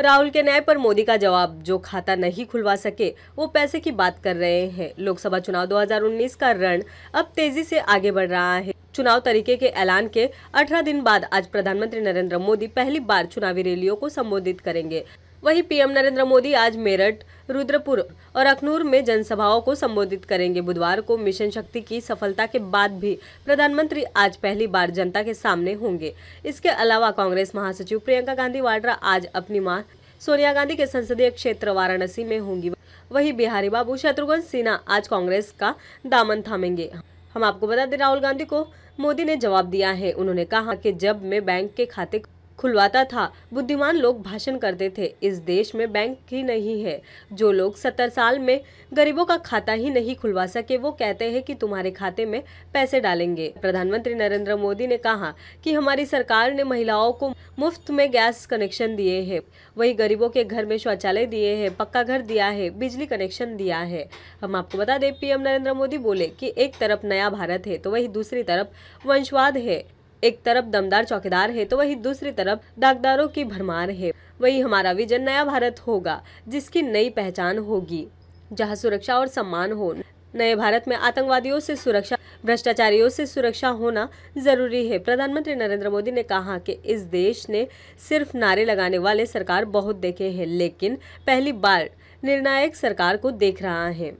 राहुल के न्याय पर मोदी का जवाब जो खाता नहीं खुलवा सके वो पैसे की बात कर रहे हैं लोकसभा चुनाव 2019 का रण अब तेजी से आगे बढ़ रहा है चुनाव तरीके के ऐलान के 18 दिन बाद आज प्रधानमंत्री नरेंद्र मोदी पहली बार चुनावी रैलियों को संबोधित करेंगे वहीं पीएम नरेंद्र मोदी आज मेरठ रुद्रपुर और अखनूर में जनसभाओं को संबोधित करेंगे बुधवार को मिशन शक्ति की सफलता के बाद भी प्रधानमंत्री आज पहली बार जनता के सामने होंगे इसके अलावा कांग्रेस महासचिव प्रियंका गांधी वाड्रा आज अपनी माँ सोनिया गांधी के संसदीय क्षेत्र वाराणसी में होंगी वही बिहारी बाबू शत्रुघ्न सिन्हा आज कांग्रेस का दामन थामेंगे हम आपको बता दें राहुल गांधी को मोदी ने जवाब दिया है उन्होंने कहा कि जब मैं बैंक के खाते खुलवाता था बुद्धिमान लोग भाषण करते थे इस देश में बैंक ही नहीं है जो लोग सत्तर साल में गरीबों का खाता ही नहीं खुलवा सके वो कहते हैं कि तुम्हारे खाते में पैसे डालेंगे प्रधानमंत्री नरेंद्र मोदी ने कहा कि हमारी सरकार ने महिलाओं को मुफ्त में गैस कनेक्शन दिए है वही गरीबों के घर में शौचालय दिए है पक्का घर दिया है बिजली कनेक्शन दिया है हम आपको बता दें पीएम नरेंद्र मोदी बोले की एक तरफ नया भारत है तो वही दूसरी तरफ वंशवाद है एक तरफ दमदार चौकीदार है तो वही दूसरी तरफ दागदारों की भरमार है वही हमारा विजन नया भारत होगा जिसकी नई पहचान होगी जहाँ सुरक्षा और सम्मान हो नए भारत में आतंकवादियों से सुरक्षा भ्रष्टाचारियों से सुरक्षा होना जरूरी है प्रधानमंत्री नरेंद्र मोदी ने कहा कि इस देश ने सिर्फ नारे लगाने वाले सरकार बहुत देखे हैं लेकिन पहली बार निर्णायक सरकार को देख रहा है